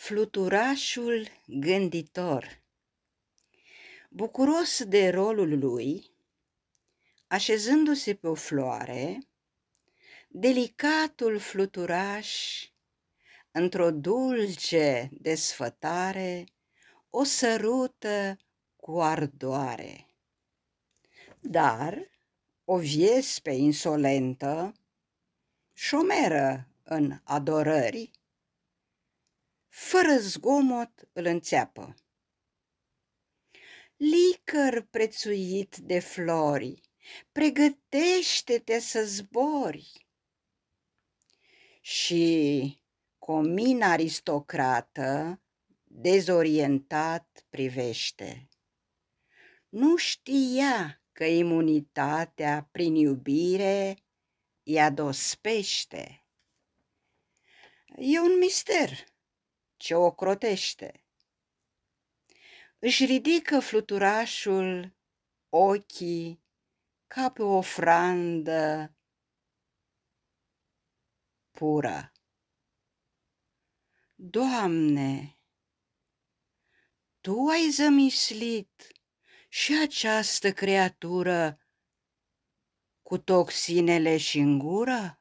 Fluturașul gânditor Bucuros de rolul lui, așezându-se pe o floare, delicatul fluturaș, într-o dulce desfătare, o sărută cu ardoare. Dar o viespe insolentă, șomeră în adorării, fără zgomot îl înțeapă. Licăr prețuit de flori, pregătește-te să zbori. Și comina aristocrată, dezorientat, privește. Nu știa că imunitatea prin iubire ea dospește. E un mister ce o crotește. Își ridică fluturașul, ochii, ca pe o frandă pură. Doamne, Tu ai zămislit și această creatură cu toxinele și în gură?